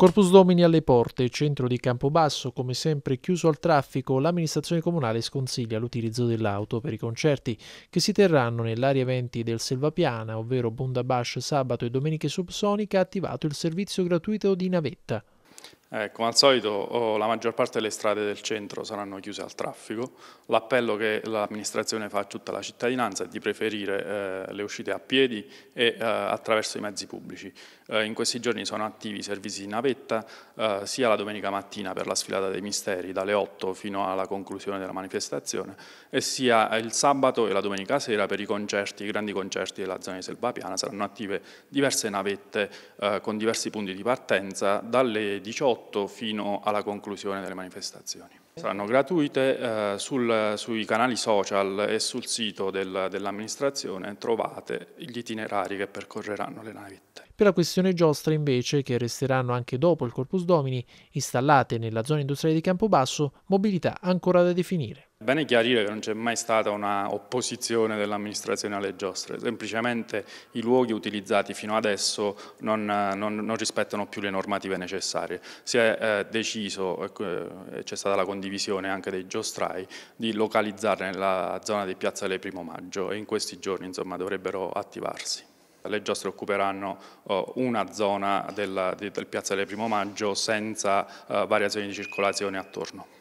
Corpus Domini alle porte, centro di Campobasso come sempre chiuso al traffico, l'amministrazione comunale sconsiglia l'utilizzo dell'auto per i concerti che si terranno nell'area 20 del Selvapiana, ovvero Bundabash sabato e domenica subsonica, attivato il servizio gratuito di navetta. Eh, come al solito oh, la maggior parte delle strade del centro saranno chiuse al traffico, l'appello che l'amministrazione fa a tutta la cittadinanza è di preferire eh, le uscite a piedi e eh, attraverso i mezzi pubblici. Eh, in questi giorni sono attivi i servizi di navetta eh, sia la domenica mattina per la sfilata dei misteri dalle 8 fino alla conclusione della manifestazione e sia il sabato e la domenica sera per i concerti, i grandi concerti della zona di Selva saranno attive diverse navette eh, con diversi punti di partenza dalle 18 8 fino alla conclusione delle manifestazioni. Saranno gratuite, eh, sul, sui canali social e sul sito del, dell'amministrazione trovate gli itinerari che percorreranno le navette. Per la questione giostra invece, che resteranno anche dopo il Corpus Domini, installate nella zona industriale di Campobasso, mobilità ancora da definire. Bene chiarire che non c'è mai stata una opposizione dell'amministrazione alle giostre, semplicemente i luoghi utilizzati fino adesso non, non, non rispettano più le normative necessarie. Si è eh, deciso, ecco, eh, c'è stata la condivisione anche dei giostrai, di localizzare nella zona di Piazza del Primo Maggio e in questi giorni insomma, dovrebbero attivarsi. Le giostre occuperanno oh, una zona della, del Piazza del Primo Maggio senza eh, variazioni di circolazione attorno.